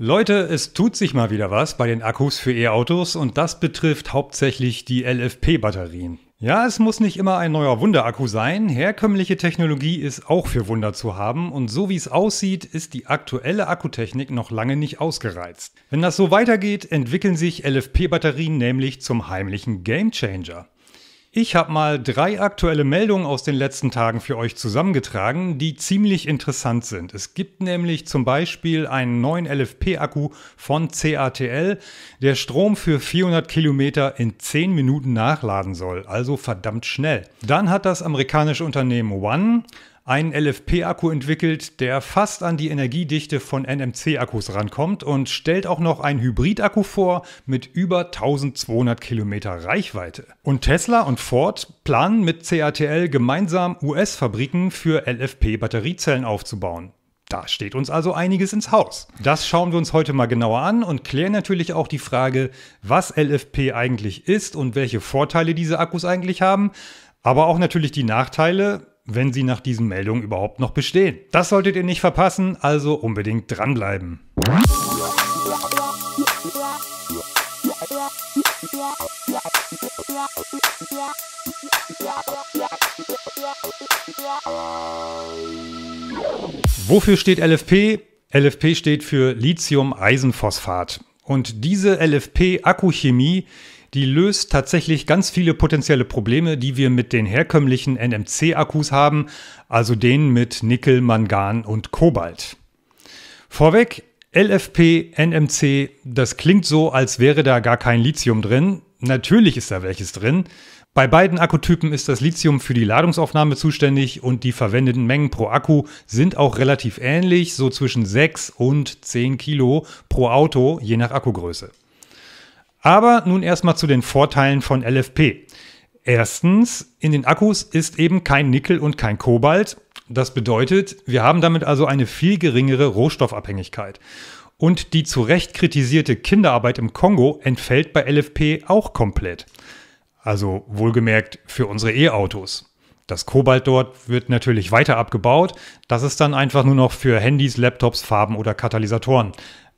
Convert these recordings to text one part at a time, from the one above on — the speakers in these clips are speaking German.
Leute, es tut sich mal wieder was bei den Akkus für E-Autos und das betrifft hauptsächlich die LFP-Batterien. Ja, es muss nicht immer ein neuer Wunderakku sein. Herkömmliche Technologie ist auch für Wunder zu haben und so wie es aussieht, ist die aktuelle Akkutechnik noch lange nicht ausgereizt. Wenn das so weitergeht, entwickeln sich LFP-Batterien nämlich zum heimlichen Gamechanger. Ich habe mal drei aktuelle Meldungen aus den letzten Tagen für euch zusammengetragen, die ziemlich interessant sind. Es gibt nämlich zum Beispiel einen neuen LFP-Akku von CATL, der Strom für 400 Kilometer in 10 Minuten nachladen soll, also verdammt schnell. Dann hat das amerikanische Unternehmen One einen LFP-Akku entwickelt, der fast an die Energiedichte von NMC-Akkus rankommt und stellt auch noch einen Hybrid-Akku vor mit über 1200 Kilometer Reichweite. Und Tesla und Ford planen mit CATL gemeinsam US-Fabriken für LFP-Batteriezellen aufzubauen. Da steht uns also einiges ins Haus. Das schauen wir uns heute mal genauer an und klären natürlich auch die Frage, was LFP eigentlich ist und welche Vorteile diese Akkus eigentlich haben, aber auch natürlich die Nachteile, wenn sie nach diesen Meldungen überhaupt noch bestehen. Das solltet ihr nicht verpassen, also unbedingt dranbleiben. Wofür steht LFP? LFP steht für Lithium-Eisenphosphat. Und diese LFP-Akkuchemie die löst tatsächlich ganz viele potenzielle Probleme, die wir mit den herkömmlichen NMC-Akkus haben, also denen mit Nickel, Mangan und Kobalt. Vorweg, LFP, NMC, das klingt so, als wäre da gar kein Lithium drin. Natürlich ist da welches drin. Bei beiden Akkutypen ist das Lithium für die Ladungsaufnahme zuständig und die verwendeten Mengen pro Akku sind auch relativ ähnlich, so zwischen 6 und 10 Kilo pro Auto, je nach Akkugröße. Aber nun erstmal zu den Vorteilen von LFP. Erstens, in den Akkus ist eben kein Nickel und kein Kobalt. Das bedeutet, wir haben damit also eine viel geringere Rohstoffabhängigkeit. Und die zu Recht kritisierte Kinderarbeit im Kongo entfällt bei LFP auch komplett. Also wohlgemerkt für unsere E-Autos. Das Kobalt dort wird natürlich weiter abgebaut. Das ist dann einfach nur noch für Handys, Laptops, Farben oder Katalysatoren.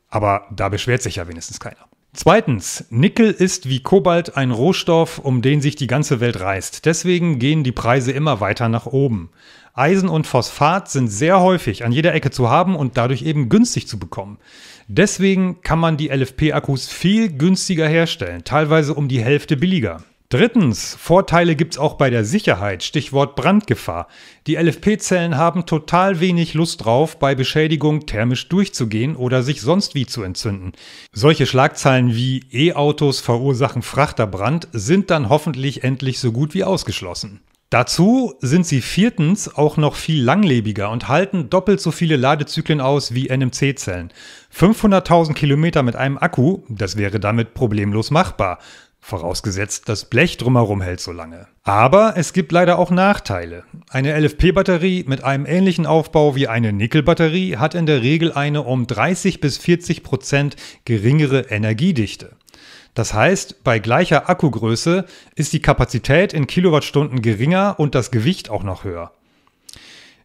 Aber da beschwert sich ja wenigstens keiner. Zweitens, Nickel ist wie Kobalt ein Rohstoff, um den sich die ganze Welt reißt. Deswegen gehen die Preise immer weiter nach oben. Eisen und Phosphat sind sehr häufig an jeder Ecke zu haben und dadurch eben günstig zu bekommen. Deswegen kann man die LFP-Akkus viel günstiger herstellen, teilweise um die Hälfte billiger. Drittens, Vorteile gibt's auch bei der Sicherheit, Stichwort Brandgefahr. Die LFP-Zellen haben total wenig Lust drauf, bei Beschädigung thermisch durchzugehen oder sich sonst wie zu entzünden. Solche Schlagzeilen wie E-Autos verursachen Frachterbrand sind dann hoffentlich endlich so gut wie ausgeschlossen. Dazu sind sie viertens auch noch viel langlebiger und halten doppelt so viele Ladezyklen aus wie NMC-Zellen. 500.000 Kilometer mit einem Akku, das wäre damit problemlos machbar. Vorausgesetzt, das Blech drumherum hält so lange. Aber es gibt leider auch Nachteile. Eine LFP-Batterie mit einem ähnlichen Aufbau wie eine Nickel-Batterie hat in der Regel eine um 30 bis 40 Prozent geringere Energiedichte. Das heißt, bei gleicher Akkugröße ist die Kapazität in Kilowattstunden geringer und das Gewicht auch noch höher.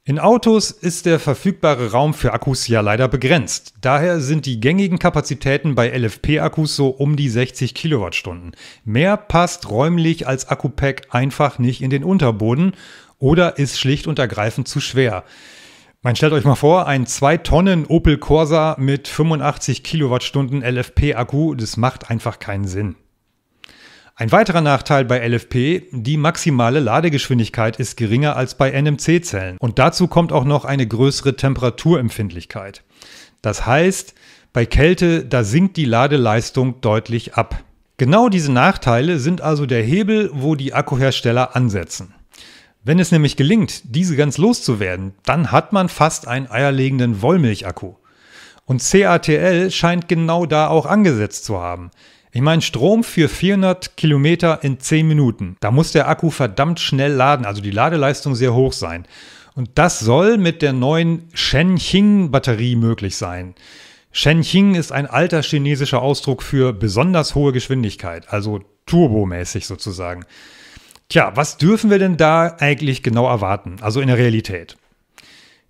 In Autos ist der verfügbare Raum für Akkus ja leider begrenzt. Daher sind die gängigen Kapazitäten bei LFP-Akkus so um die 60 Kilowattstunden. Mehr passt räumlich als Akkupack einfach nicht in den Unterboden oder ist schlicht und ergreifend zu schwer. Man stellt euch mal vor, ein 2 Tonnen Opel Corsa mit 85 Kilowattstunden LFP-Akku, das macht einfach keinen Sinn. Ein weiterer Nachteil bei LFP, die maximale Ladegeschwindigkeit ist geringer als bei NMC-Zellen. Und dazu kommt auch noch eine größere Temperaturempfindlichkeit. Das heißt, bei Kälte, da sinkt die Ladeleistung deutlich ab. Genau diese Nachteile sind also der Hebel, wo die Akkuhersteller ansetzen. Wenn es nämlich gelingt, diese ganz loszuwerden, dann hat man fast einen eierlegenden Wollmilchakku. Und CATL scheint genau da auch angesetzt zu haben. Ich meine, Strom für 400 Kilometer in 10 Minuten. Da muss der Akku verdammt schnell laden, also die Ladeleistung sehr hoch sein. Und das soll mit der neuen Shenqing-Batterie möglich sein. Shenqing ist ein alter chinesischer Ausdruck für besonders hohe Geschwindigkeit, also turbomäßig sozusagen. Tja, was dürfen wir denn da eigentlich genau erwarten, also in der Realität?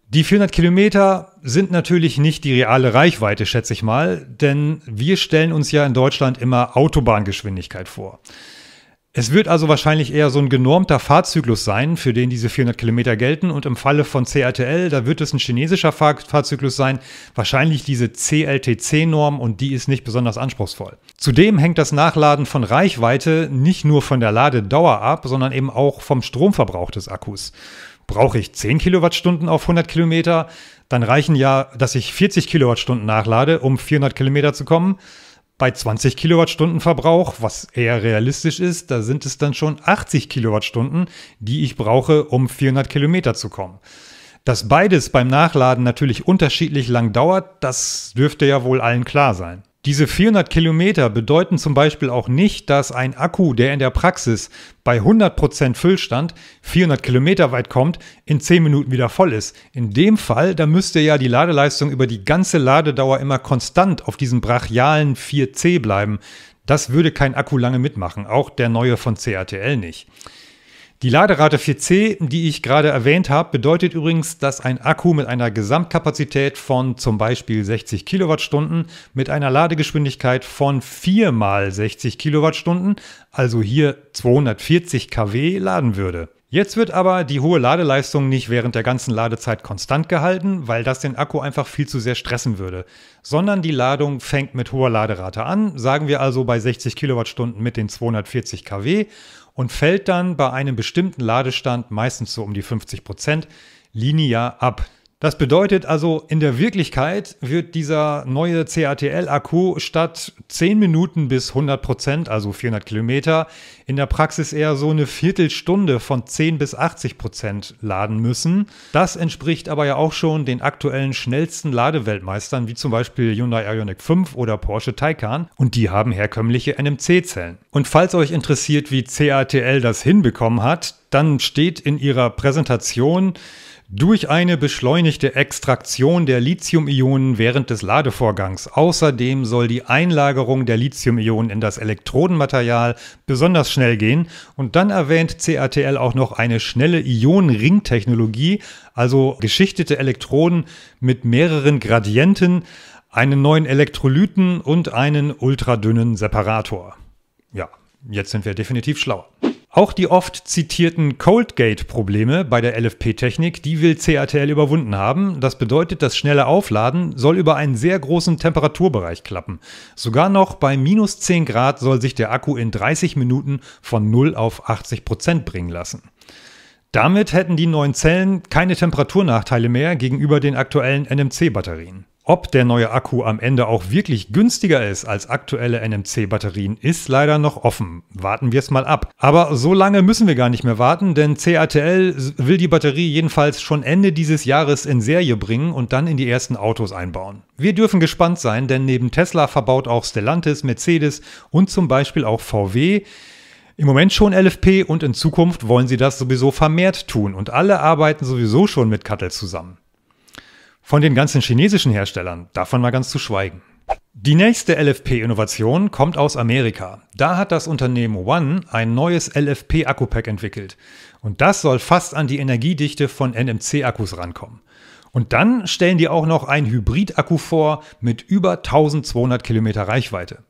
Die 400 Kilometer sind natürlich nicht die reale Reichweite, schätze ich mal, denn wir stellen uns ja in Deutschland immer Autobahngeschwindigkeit vor. Es wird also wahrscheinlich eher so ein genormter Fahrzyklus sein, für den diese 400 Kilometer gelten. Und im Falle von CRTL, da wird es ein chinesischer Fahr Fahrzyklus sein, wahrscheinlich diese CLTC-Norm und die ist nicht besonders anspruchsvoll. Zudem hängt das Nachladen von Reichweite nicht nur von der Ladedauer ab, sondern eben auch vom Stromverbrauch des Akkus brauche ich 10 Kilowattstunden auf 100 Kilometer, dann reichen ja, dass ich 40 Kilowattstunden nachlade, um 400 Kilometer zu kommen. Bei 20 Kilowattstunden Verbrauch, was eher realistisch ist, da sind es dann schon 80 Kilowattstunden, die ich brauche, um 400 Kilometer zu kommen. Dass beides beim Nachladen natürlich unterschiedlich lang dauert, das dürfte ja wohl allen klar sein. Diese 400 Kilometer bedeuten zum Beispiel auch nicht, dass ein Akku, der in der Praxis bei 100% Füllstand 400 Kilometer weit kommt, in 10 Minuten wieder voll ist. In dem Fall, da müsste ja die Ladeleistung über die ganze Ladedauer immer konstant auf diesem brachialen 4C bleiben. Das würde kein Akku lange mitmachen, auch der neue von CATL nicht. Die Laderate 4C, die ich gerade erwähnt habe, bedeutet übrigens, dass ein Akku mit einer Gesamtkapazität von zum Beispiel 60 Kilowattstunden mit einer Ladegeschwindigkeit von 4 mal 60 Kilowattstunden, also hier 240 kW, laden würde. Jetzt wird aber die hohe Ladeleistung nicht während der ganzen Ladezeit konstant gehalten, weil das den Akku einfach viel zu sehr stressen würde, sondern die Ladung fängt mit hoher Laderate an, sagen wir also bei 60 Kilowattstunden mit den 240 kW und fällt dann bei einem bestimmten Ladestand meistens so um die 50 Prozent linear ab. Das bedeutet also, in der Wirklichkeit wird dieser neue CATL-Akku statt 10 Minuten bis 100 Prozent, also 400 Kilometer, in der Praxis eher so eine Viertelstunde von 10 bis 80 Prozent laden müssen. Das entspricht aber ja auch schon den aktuellen schnellsten Ladeweltmeistern, wie zum Beispiel Hyundai Ioniq 5 oder Porsche Taycan, und die haben herkömmliche NMC-Zellen. Und falls euch interessiert, wie CATL das hinbekommen hat, dann steht in ihrer Präsentation, durch eine beschleunigte Extraktion der Lithium-Ionen während des Ladevorgangs. Außerdem soll die Einlagerung der Lithium-Ionen in das Elektrodenmaterial besonders schnell gehen. Und dann erwähnt CATL auch noch eine schnelle Ionenringtechnologie, also geschichtete Elektroden mit mehreren Gradienten, einen neuen Elektrolyten und einen ultradünnen Separator. Ja, jetzt sind wir definitiv schlauer. Auch die oft zitierten Coldgate-Probleme bei der LFP-Technik, die will CATL überwunden haben. Das bedeutet, das schnelle Aufladen soll über einen sehr großen Temperaturbereich klappen. Sogar noch bei minus 10 Grad soll sich der Akku in 30 Minuten von 0 auf 80 Prozent bringen lassen. Damit hätten die neuen Zellen keine Temperaturnachteile mehr gegenüber den aktuellen NMC-Batterien. Ob der neue Akku am Ende auch wirklich günstiger ist als aktuelle NMC-Batterien, ist leider noch offen. Warten wir es mal ab. Aber so lange müssen wir gar nicht mehr warten, denn CATL will die Batterie jedenfalls schon Ende dieses Jahres in Serie bringen und dann in die ersten Autos einbauen. Wir dürfen gespannt sein, denn neben Tesla verbaut auch Stellantis, Mercedes und zum Beispiel auch VW im Moment schon LFP und in Zukunft wollen sie das sowieso vermehrt tun und alle arbeiten sowieso schon mit Kattel zusammen. Von den ganzen chinesischen Herstellern, davon mal ganz zu schweigen. Die nächste LFP-Innovation kommt aus Amerika. Da hat das Unternehmen One ein neues LFP-Akku-Pack entwickelt. Und das soll fast an die Energiedichte von NMC-Akkus rankommen. Und dann stellen die auch noch einen Hybrid-Akku vor mit über 1200 Kilometer Reichweite.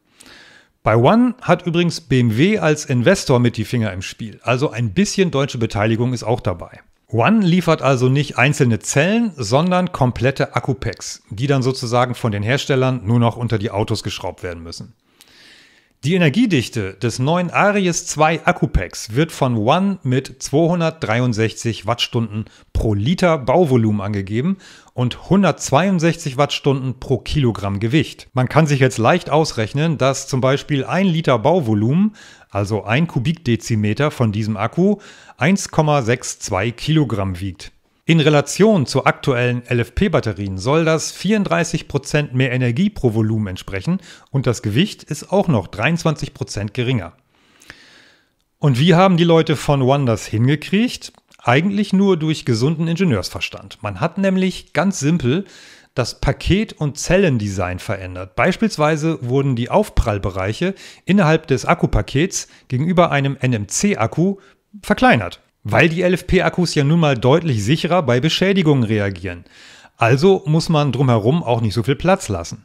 Bei One hat übrigens BMW als Investor mit die Finger im Spiel, also ein bisschen deutsche Beteiligung ist auch dabei. One liefert also nicht einzelne Zellen, sondern komplette Akku-Packs, die dann sozusagen von den Herstellern nur noch unter die Autos geschraubt werden müssen. Die Energiedichte des neuen Aries 2 Akkupacks wird von One mit 263 Wattstunden pro Liter Bauvolumen angegeben und 162 Wattstunden pro Kilogramm Gewicht. Man kann sich jetzt leicht ausrechnen, dass zum Beispiel ein Liter Bauvolumen, also ein Kubikdezimeter von diesem Akku, 1,62 Kilogramm wiegt. In Relation zu aktuellen LFP-Batterien soll das 34% Prozent mehr Energie pro Volumen entsprechen und das Gewicht ist auch noch 23% Prozent geringer. Und wie haben die Leute von Wonders hingekriegt? Eigentlich nur durch gesunden Ingenieursverstand. Man hat nämlich ganz simpel das Paket- und Zellendesign verändert. Beispielsweise wurden die Aufprallbereiche innerhalb des Akkupakets gegenüber einem NMC-Akku verkleinert weil die LFP-Akkus ja nun mal deutlich sicherer bei Beschädigungen reagieren. Also muss man drumherum auch nicht so viel Platz lassen.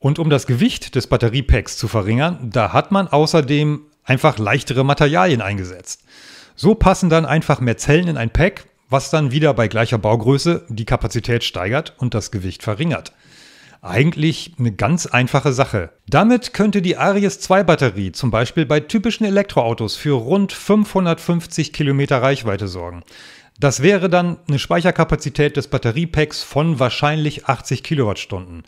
Und um das Gewicht des Batteriepacks zu verringern, da hat man außerdem einfach leichtere Materialien eingesetzt. So passen dann einfach mehr Zellen in ein Pack, was dann wieder bei gleicher Baugröße die Kapazität steigert und das Gewicht verringert. Eigentlich eine ganz einfache Sache. Damit könnte die Aries 2 Batterie zum Beispiel bei typischen Elektroautos für rund 550 Kilometer Reichweite sorgen. Das wäre dann eine Speicherkapazität des Batteriepacks von wahrscheinlich 80 Kilowattstunden.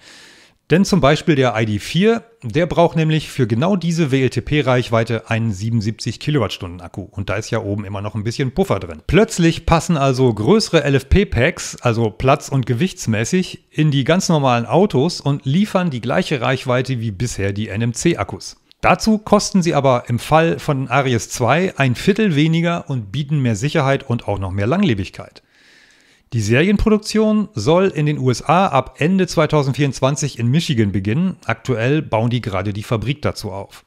Denn zum Beispiel der ID4, der braucht nämlich für genau diese WLTP-Reichweite einen 77 Kilowattstunden Akku. Und da ist ja oben immer noch ein bisschen Puffer drin. Plötzlich passen also größere LFP-Packs, also platz- und gewichtsmäßig, in die ganz normalen Autos und liefern die gleiche Reichweite wie bisher die NMC-Akkus. Dazu kosten sie aber im Fall von Aries 2 ein Viertel weniger und bieten mehr Sicherheit und auch noch mehr Langlebigkeit. Die Serienproduktion soll in den USA ab Ende 2024 in Michigan beginnen. Aktuell bauen die gerade die Fabrik dazu auf.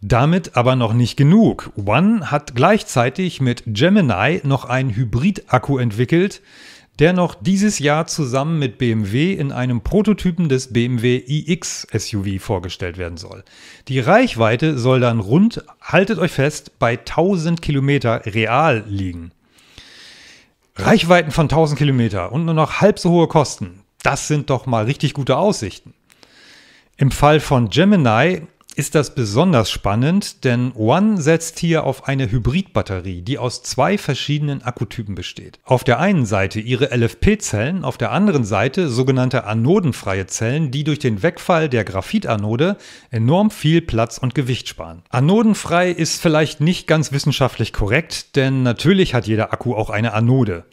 Damit aber noch nicht genug. One hat gleichzeitig mit Gemini noch einen Hybrid-Akku entwickelt, der noch dieses Jahr zusammen mit BMW in einem Prototypen des BMW iX SUV vorgestellt werden soll. Die Reichweite soll dann rund, haltet euch fest, bei 1000 Kilometer real liegen. Reichweiten von 1000 Kilometer und nur noch halb so hohe Kosten. Das sind doch mal richtig gute Aussichten. Im Fall von Gemini ist das besonders spannend, denn One setzt hier auf eine Hybridbatterie, die aus zwei verschiedenen Akkutypen besteht. Auf der einen Seite ihre LFP-Zellen, auf der anderen Seite sogenannte anodenfreie Zellen, die durch den Wegfall der Graphitanode enorm viel Platz und Gewicht sparen. Anodenfrei ist vielleicht nicht ganz wissenschaftlich korrekt, denn natürlich hat jeder Akku auch eine Anode.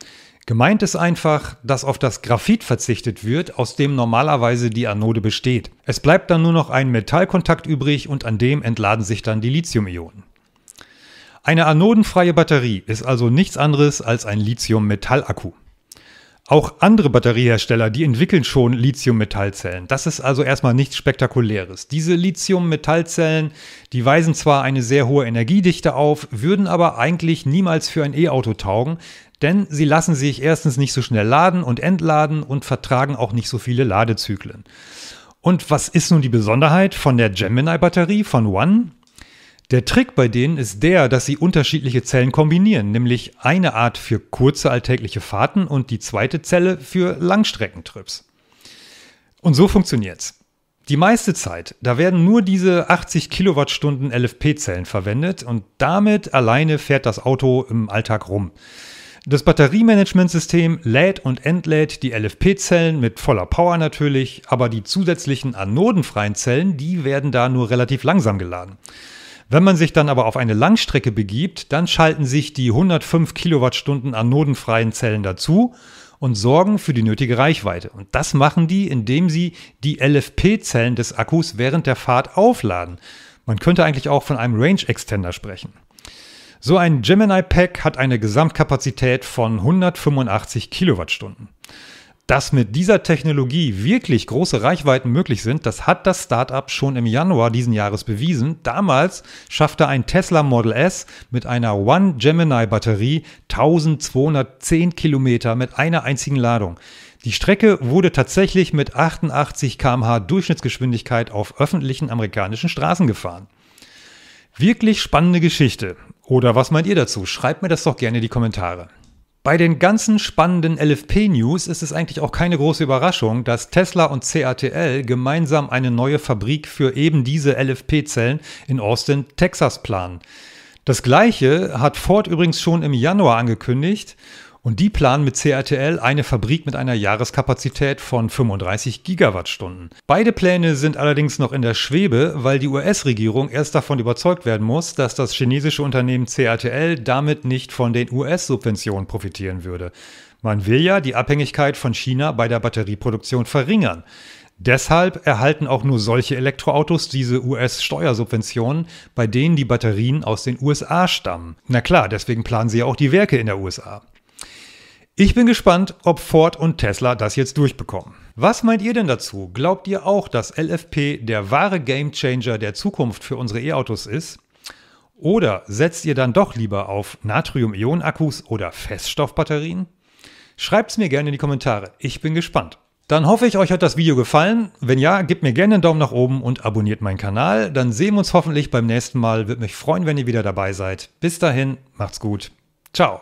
Gemeint ist einfach, dass auf das Graphit verzichtet wird, aus dem normalerweise die Anode besteht. Es bleibt dann nur noch ein Metallkontakt übrig und an dem entladen sich dann die Lithium-Ionen. Eine anodenfreie Batterie ist also nichts anderes als ein Lithium-Metall-Akku. Auch andere Batteriehersteller, die entwickeln schon Lithium-Metallzellen. Das ist also erstmal nichts Spektakuläres. Diese Lithium-Metallzellen, die weisen zwar eine sehr hohe Energiedichte auf, würden aber eigentlich niemals für ein E-Auto taugen, denn sie lassen sich erstens nicht so schnell laden und entladen und vertragen auch nicht so viele Ladezyklen. Und was ist nun die Besonderheit von der Gemini-Batterie von One? Der Trick bei denen ist der, dass sie unterschiedliche Zellen kombinieren, nämlich eine Art für kurze alltägliche Fahrten und die zweite Zelle für Langstreckentrips. Und so funktioniert's. Die meiste Zeit, da werden nur diese 80 Kilowattstunden LFP-Zellen verwendet und damit alleine fährt das Auto im Alltag rum. Das Batteriemanagementsystem lädt und entlädt die LFP-Zellen mit voller Power natürlich, aber die zusätzlichen anodenfreien Zellen, die werden da nur relativ langsam geladen. Wenn man sich dann aber auf eine Langstrecke begibt, dann schalten sich die 105 Kilowattstunden anodenfreien Zellen dazu und sorgen für die nötige Reichweite. Und das machen die, indem sie die LFP-Zellen des Akkus während der Fahrt aufladen. Man könnte eigentlich auch von einem Range Extender sprechen. So ein Gemini Pack hat eine Gesamtkapazität von 185 Kilowattstunden. Dass mit dieser Technologie wirklich große Reichweiten möglich sind, das hat das Startup schon im Januar diesen Jahres bewiesen. Damals schaffte ein Tesla Model S mit einer One Gemini Batterie 1210 Kilometer mit einer einzigen Ladung. Die Strecke wurde tatsächlich mit 88 km/h Durchschnittsgeschwindigkeit auf öffentlichen amerikanischen Straßen gefahren. Wirklich spannende Geschichte. Oder was meint ihr dazu? Schreibt mir das doch gerne in die Kommentare. Bei den ganzen spannenden LFP-News ist es eigentlich auch keine große Überraschung, dass Tesla und CATL gemeinsam eine neue Fabrik für eben diese LFP-Zellen in Austin, Texas planen. Das gleiche hat Ford übrigens schon im Januar angekündigt und die planen mit CRTL eine Fabrik mit einer Jahreskapazität von 35 Gigawattstunden. Beide Pläne sind allerdings noch in der Schwebe, weil die US-Regierung erst davon überzeugt werden muss, dass das chinesische Unternehmen CRTL damit nicht von den US-Subventionen profitieren würde. Man will ja die Abhängigkeit von China bei der Batterieproduktion verringern. Deshalb erhalten auch nur solche Elektroautos diese US-Steuersubventionen, bei denen die Batterien aus den USA stammen. Na klar, deswegen planen sie ja auch die Werke in der USA. Ich bin gespannt, ob Ford und Tesla das jetzt durchbekommen. Was meint ihr denn dazu? Glaubt ihr auch, dass LFP der wahre Gamechanger der Zukunft für unsere E-Autos ist? Oder setzt ihr dann doch lieber auf Natrium-Ionen-Akkus oder Feststoffbatterien? Schreibt es mir gerne in die Kommentare. Ich bin gespannt. Dann hoffe ich, euch hat das Video gefallen. Wenn ja, gebt mir gerne einen Daumen nach oben und abonniert meinen Kanal. Dann sehen wir uns hoffentlich beim nächsten Mal. Würde mich freuen, wenn ihr wieder dabei seid. Bis dahin, macht's gut. Ciao.